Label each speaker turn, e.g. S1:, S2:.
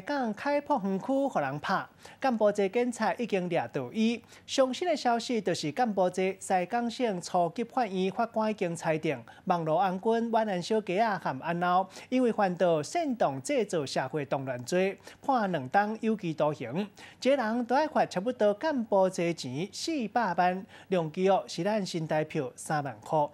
S1: 港开破园区，互人拍干部者警察已经掠到伊。最新的消息就是，干部者西港县初级法院法官已经裁定，网络安军万安小姐啊含安嬤，因为犯到煽动制造社会动乱罪，判两档有期徒刑。这人都要罚差不多，干部者钱四百万，量级哦是咱新台票三万块。